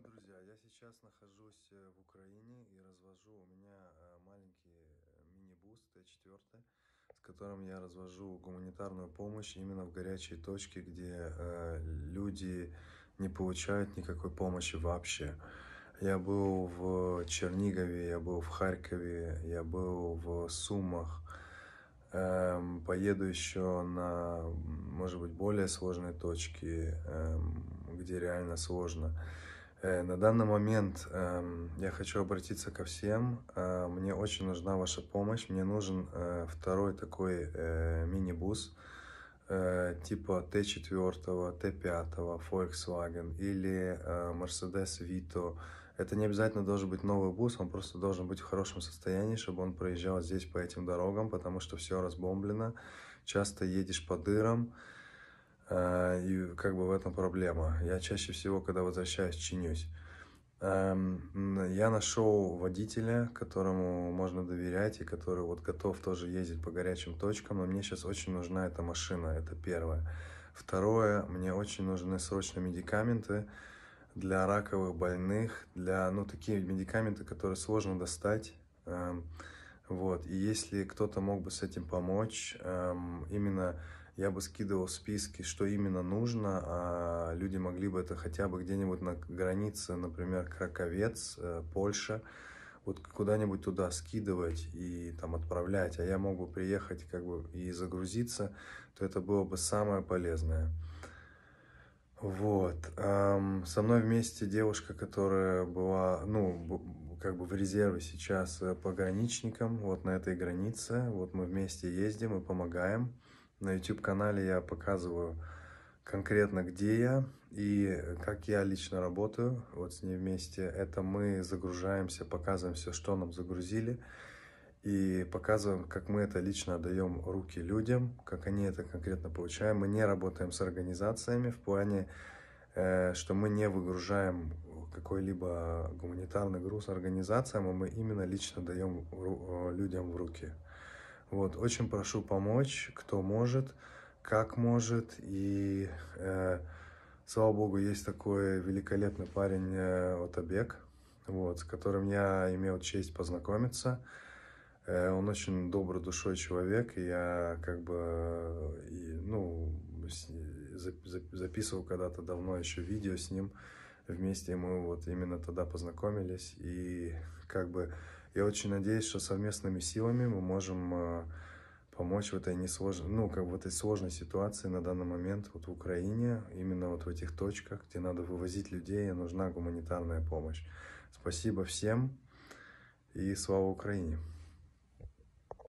Уважаемые друзья, я сейчас нахожусь э, в Украине и развожу. У меня э, маленький э, мини-бус Т4, с которым я развожу гуманитарную помощь именно в горячей точке, где люди не получают никакой помощи вообще. Я был в Чернигове, я был в Харькове, я был в Сумах. Эм, поеду еще на, может быть, более сложные точки, эм, где реально сложно. Э, на данный момент эм, я хочу обратиться ко всем. Э, мне очень нужна ваша помощь. Мне нужен э, второй такой мини-бус типа Т4, Т5, Volkswagen или Mercedes Vito. Это не обязательно должен быть новый бус, он просто должен быть в хорошем состоянии, чтобы он проезжал здесь по этим дорогам, потому что все разбомблено. Часто едешь по дырам, а, и как бы в этом проблема. Я чаще всего, когда возвращаюсь, чинюсь. Эм, я нашел водителя, которому можно доверять и который вот готов тоже ездить по горячим точкам, но мне сейчас очень нужна эта машина, это первое. Второе, мне очень нужны срочно медикаменты для раковых больных, для, ну, такие медикаменты, которые сложно достать. Эм, вот, и если кто-то мог бы с этим помочь, эм, именно я бы скидывал списки, что именно нужно, а люди могли бы это хотя бы где-нибудь на границе, например, Краковец, э, Польша, вот куда-нибудь туда скидывать и там отправлять, а я мог бы приехать как бы и загрузиться, то это было бы самое полезное. Вот. Со мной вместе девушка, которая была, ну, как бы в резерве сейчас э, пограничником, вот на этой границе, вот мы вместе ездим и помогаем. На YouTube-канале я показываю конкретно, где я и как я лично работаю вот с ней вместе. Это мы загружаемся, показываем все, что нам загрузили, и показываем, как мы это лично отдаем руки людям, как они это конкретно получаем. Мы не работаем с организациями в плане, э, что мы не выгружаем какой-либо гуманитарный груз организациям, а мы именно лично даем людям в руки. Вот, очень прошу помочь, кто может, как может. И, э, слава богу, есть такой великолепный парень э, Отабек, вот, с которым я имел честь познакомиться. Э, он очень добрый душой человек, и я как бы, и, ну, записывал когда-то давно еще видео с ним вместе, мы вот именно тогда познакомились, и как бы я очень надеюсь, что совместными силами мы можем э, помочь в этой несложной, ну, как в этой сложной ситуации на данный момент вот в Украине, именно вот в этих точках, где надо вывозить людей, и нужна гуманитарная помощь. Спасибо всем и слава Украине!